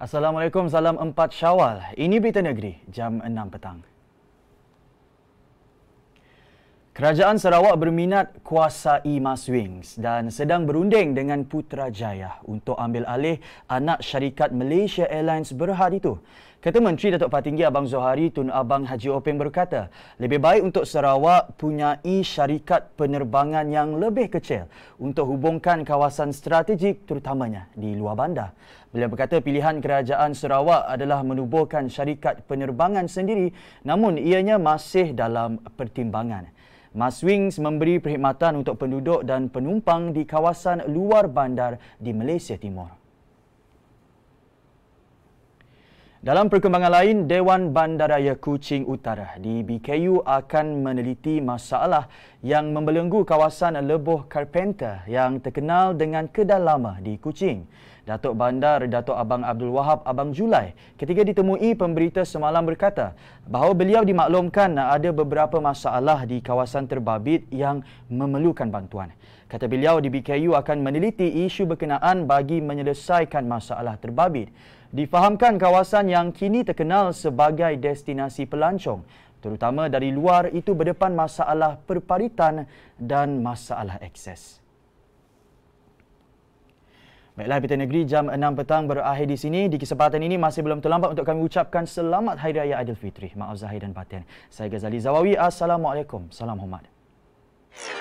Assalamualaikum, salam empat Syawal. Ini Berita Negeri, jam enam petang. Kerajaan Sarawak berminat kuasai Mas Wings dan sedang berunding dengan Putrajaya untuk ambil alih anak syarikat Malaysia Airlines berhad itu. Kata Menteri Datuk Patinggi Abang Zohari Tun Abang Haji Openg berkata, lebih baik untuk Sarawak punya syarikat penerbangan yang lebih kecil untuk hubungkan kawasan strategik terutamanya di luar bandar. Beliau berkata pilihan kerajaan Sarawak adalah menubuhkan syarikat penerbangan sendiri namun ianya masih dalam pertimbangan. Mas Wings memberi perkhidmatan untuk penduduk dan penumpang di kawasan luar bandar di Malaysia Timur. Dalam perkembangan lain, Dewan Bandaraya Kuching Utara di BKU akan meneliti masalah yang membelenggu kawasan Lebuh Carpenter yang terkenal dengan kedalaman di Kuching. Datuk Bandar Datuk Abang Abdul Wahab Abang Julai ketika ditemui pemberita semalam berkata bahawa beliau dimaklumkan ada beberapa masalah di kawasan terbabit yang memerlukan bantuan. Kata beliau di BKU akan meneliti isu berkenaan bagi menyelesaikan masalah terbabit. Difahamkan kawasan yang kini terkenal sebagai destinasi pelancong terutama dari luar itu berdepan masalah perparitan dan masalah akses. Baiklah, Pita Negeri jam 6 petang berakhir di sini. Di kesempatan ini masih belum terlambat untuk kami ucapkan selamat Hari Raya Aidilfitri. Maaf Zahir dan Batin. Saya Ghazali Zawawi. Assalamualaikum. Salam hormat.